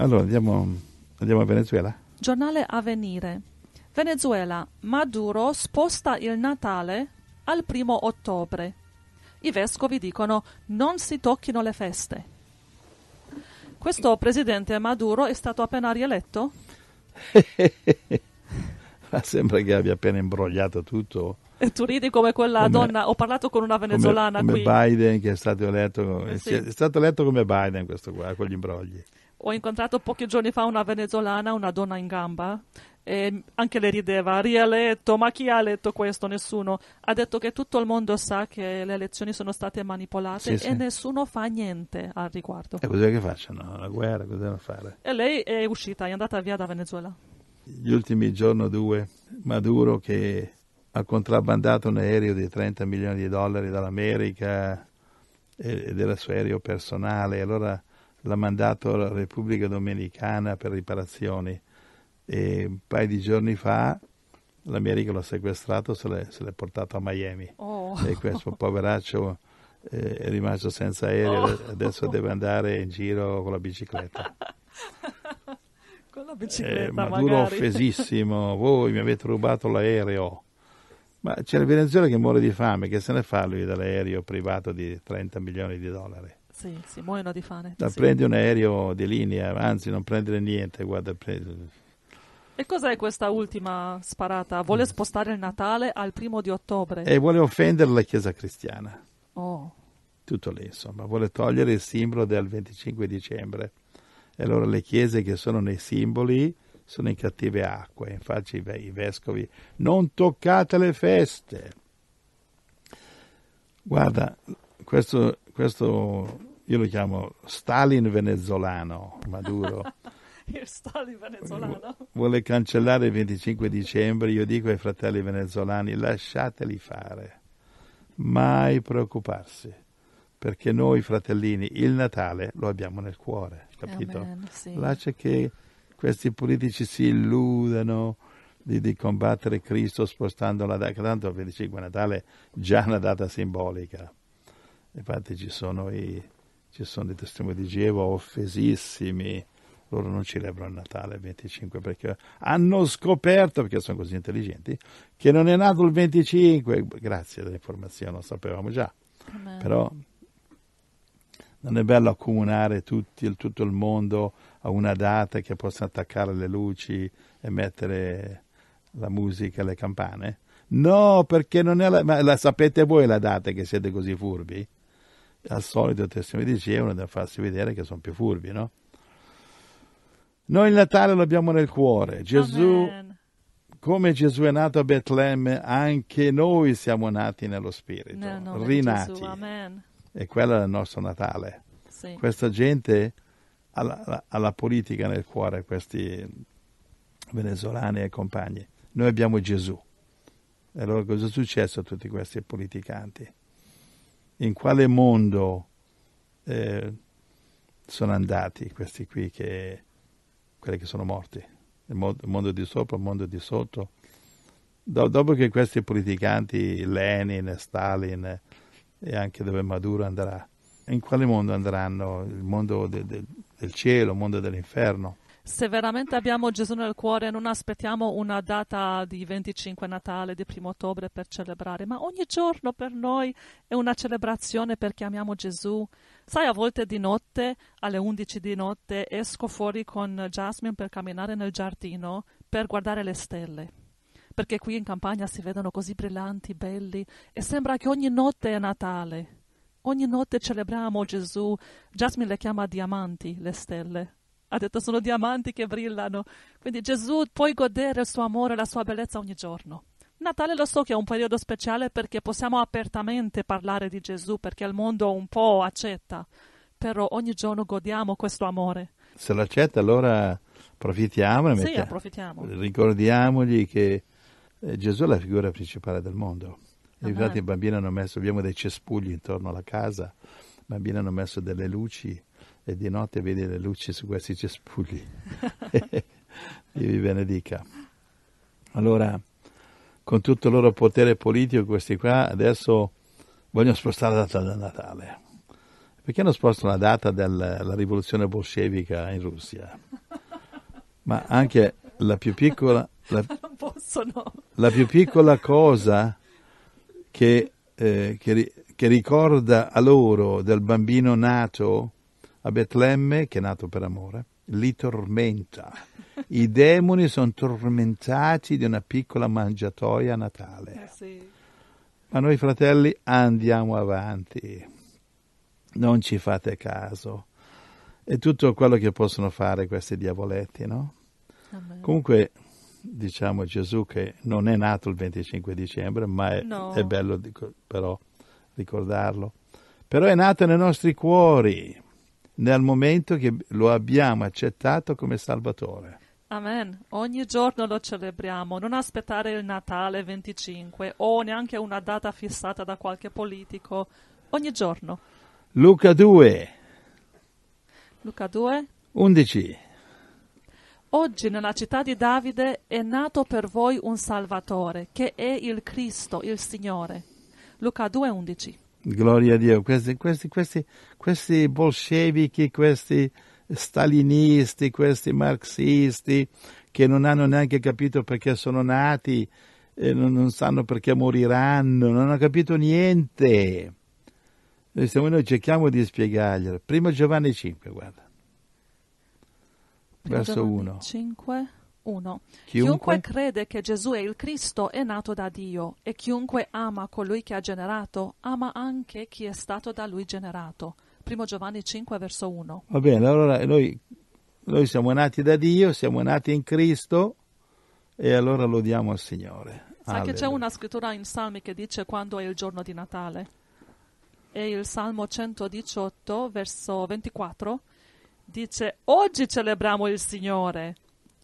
Allora andiamo, andiamo a Venezuela. Giornale Avvenire. Venezuela. Maduro sposta il Natale al primo ottobre. I vescovi dicono non si tocchino le feste. Questo presidente Maduro è stato appena rieletto? Ma sembra che abbia appena imbrogliato tutto. E tu ridi come quella come, donna, ho parlato con una venezuelana come, come qui. Biden che è stato eletto, eh sì. è stato eletto come Biden questo qua, con gli imbrogli ho incontrato pochi giorni fa una venezuelana, una donna in gamba, e anche le rideva, rialetto, ma chi ha letto questo? Nessuno. Ha detto che tutto il mondo sa che le elezioni sono state manipolate sì, e sì. nessuno fa niente al riguardo. E cos'è che facciano? La guerra, cosa devono fare? E lei è uscita, è andata via da Venezuela. Gli ultimi giorni o due, Maduro che ha contrabbandato un aereo di 30 milioni di dollari dall'America eh, ed era suo aereo personale, allora l'ha mandato alla Repubblica Dominicana per riparazioni e un paio di giorni fa l'America l'ha sequestrato se se l'è portato a Miami oh. e questo poveraccio eh, è rimasto senza aereo oh. adesso deve andare in giro con la bicicletta con la bicicletta eh, Maduro magari. offesissimo voi mi avete rubato l'aereo ma c'è il venezuela che muore di fame che se ne fa lui dall'aereo privato di 30 milioni di dollari sì, si muoiono di fame. Da sì. prendi un aereo di linea, anzi non prendere niente, guarda, prendi. E cos'è questa ultima sparata? Vuole spostare il Natale al primo di ottobre. E vuole offendere la Chiesa cristiana. Oh. Tutto lì, insomma, vuole togliere il simbolo del 25 dicembre. E allora le chiese che sono nei simboli sono in cattive acque, infatti i vescovi non toccate le feste. Guarda, questo questo io lo chiamo Stalin venezolano Maduro. il Stalin venezolano. Vuole cancellare il 25 dicembre, io dico ai fratelli venezolani lasciateli fare, mai preoccuparsi, perché noi fratellini il Natale lo abbiamo nel cuore, eh, capito? sì. Lascia che questi politici si illudano di, di combattere Cristo spostando la data, tanto il 25 Natale già una data simbolica, Infatti ci sono, i, ci sono i testimoni di Geova offesissimi, loro non celebrano il Natale il 25 perché hanno scoperto, perché sono così intelligenti, che non è nato il 25. Grazie all'informazione lo sapevamo già. Amen. Però non è bello accomunare tutti, tutto il mondo a una data che possa attaccare le luci e mettere la musica e le campane. No, perché non è la, ma la sapete voi la data che siete così furbi? al solito testimoni di Geova da farsi vedere che sono più furbi, no? Noi il Natale lo abbiamo nel cuore. Gesù, Amen. come Gesù è nato a Betlemme, anche noi siamo nati nello Spirito, nel rinati. E quello è il nostro Natale. Sì. Questa gente ha la, ha la politica nel cuore, questi venezuelani e compagni. Noi abbiamo Gesù. E allora cosa è successo a tutti questi politicanti? in quale mondo eh, sono andati questi qui, che, quelli che sono morti, il mondo, il mondo di sopra, il mondo di sotto. Do, dopo che questi politicanti, Lenin, Stalin e anche dove Maduro andrà, in quale mondo andranno? Il mondo de, de, del cielo, il mondo dell'inferno? se veramente abbiamo Gesù nel cuore non aspettiamo una data di 25 Natale, di primo ottobre per celebrare, ma ogni giorno per noi è una celebrazione perché amiamo Gesù. Sai, a volte di notte, alle 11 di notte, esco fuori con Jasmine per camminare nel giardino per guardare le stelle perché qui in campagna si vedono così brillanti, belli, e sembra che ogni notte è Natale. Ogni notte celebriamo Gesù. Jasmine le chiama diamanti, le stelle. Ha detto sono diamanti che brillano. Quindi Gesù puoi godere il suo amore e la sua bellezza ogni giorno. Natale lo so che è un periodo speciale perché possiamo apertamente parlare di Gesù perché il mondo un po' accetta, però ogni giorno godiamo questo amore. Se l'accetta allora approfittiamo e mettiamo, sì, approfittiamo. ricordiamogli che eh, Gesù è la figura principale del mondo. Ah, infatti i bambini hanno messo, abbiamo dei cespugli intorno alla casa, i bambini hanno messo delle luci e di notte vedi le luci su questi cespugli. Dio vi benedica. Allora, con tutto il loro potere politico, questi qua adesso vogliono spostare la data del Natale. Perché non spostano la data della rivoluzione bolscevica in Russia? Ma anche la più piccola, la, la più piccola cosa che, eh, che, che ricorda a loro del bambino nato a Betlemme, che è nato per amore, li tormenta. I demoni sono tormentati di una piccola mangiatoia a natale. Eh, sì. Ma noi fratelli andiamo avanti, non ci fate caso. È tutto quello che possono fare questi diavoletti, no? Amen. Comunque, diciamo Gesù che non è nato il 25 dicembre, ma è, no. è bello però ricordarlo. Però è nato nei nostri cuori nel momento che lo abbiamo accettato come Salvatore. Amen. Ogni giorno lo celebriamo, non aspettare il Natale 25 o neanche una data fissata da qualche politico, ogni giorno. Luca 2. Luca 2. 11. Oggi nella città di Davide è nato per voi un Salvatore, che è il Cristo, il Signore. Luca 2, 11. Gloria a Dio, questi, questi, questi, questi bolscevichi, questi stalinisti, questi marxisti che non hanno neanche capito perché sono nati, eh, non, non, sanno perché moriranno, non hanno capito niente. Noi, noi cerchiamo di spiegarglielo. Primo Giovanni 5, guarda. Primo Verso 1. 5. 1. Chiunque, chiunque crede che Gesù è il Cristo è nato da Dio e chiunque ama colui che ha generato ama anche chi è stato da lui generato. 1 Giovanni 5 verso 1. Va bene, allora noi, noi siamo nati da Dio, siamo nati in Cristo e allora lodiamo al Signore. Sai che c'è una scrittura in Salmi che dice quando è il giorno di Natale? E il Salmo 118 verso 24 dice oggi celebriamo il Signore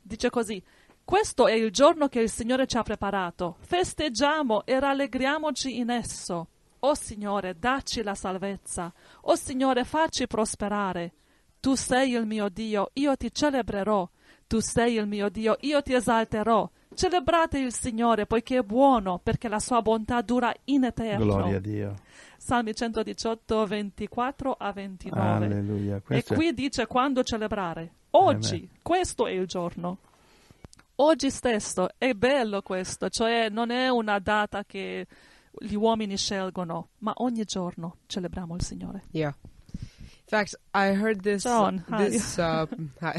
dice così, questo è il giorno che il Signore ci ha preparato, festeggiamo e rallegriamoci in esso. O Signore, dacci la salvezza, o Signore, facci prosperare. Tu sei il mio Dio, io ti celebrerò, tu sei il mio Dio, io ti esalterò. Celebrate il Signore poiché è buono, perché la sua bontà dura in eterno. Gloria a Dio. Salmi 118, 24 a 29. Alleluia. Questo e qui dice quando celebrare. Oggi, eh questo è il giorno. Oggi stesso è bello questo, cioè non è una data che gli uomini scelgono, ma ogni giorno celebriamo il Signore. Yeah. In fact, I heard this John, this hi. Uh, hi.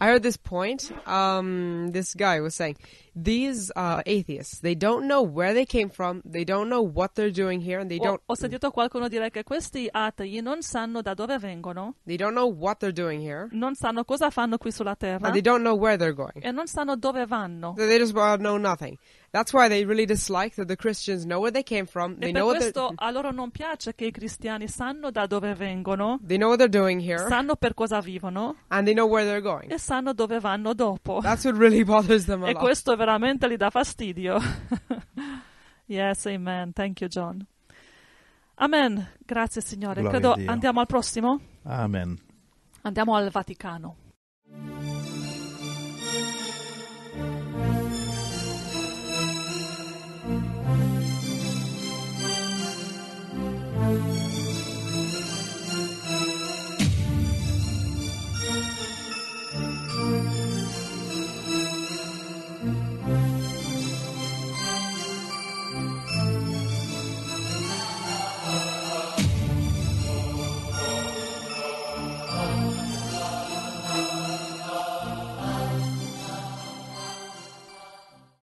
I heard this point. Um, this guy was saying these uh, atheists, they don't know where they came from, they don't know what they're doing here, and they don't... Ho sentito qualcuno dire che questi atei non sanno da dove vengono. They don't know what they're doing here. Non sanno cosa fanno qui sulla Terra. And they don't know where they're going. E non sanno dove vanno. So they just uh, know nothing. That's why they really dislike that the Christians know where they came from. They e per know questo a loro non piace che i cristiani sanno da dove vengono. They know what they're doing here. Sanno per cosa vivono. And they know where they're going. E sanno dove vanno dopo. That's what really bothers them a e lot. questo è veramente veramente gli dà fastidio. yes, amen. Thank you, John. Amen. Grazie, Signore. Gloria Credo andiamo al prossimo. Amen. Andiamo al Vaticano.